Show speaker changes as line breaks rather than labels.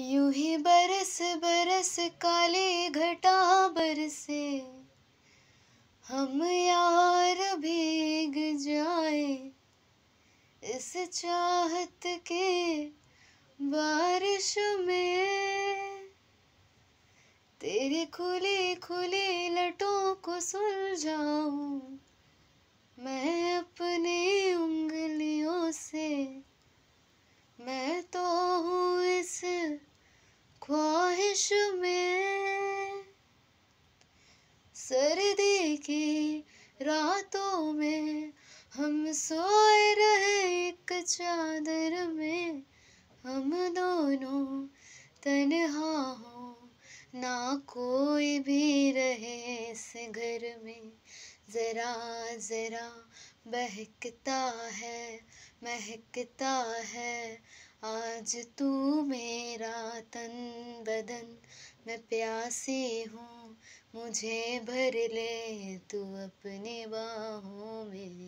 यूं ही बरस बरस काले घटा बरसे हम यार भीग जाए इस चाहत के बारिश में तेरे खुले खुले लटों को सुलझाऊं में सर्दी की रातों में हम सोए रहे एक चादर में हम दोनों तनहा हो ना कोई भी रहे इस घर में ज़रा ज़रा बहकता है महकता है आज तू मेरा तन बदन मैं प्यासी हूँ मुझे भर ले तू अपने बाहों में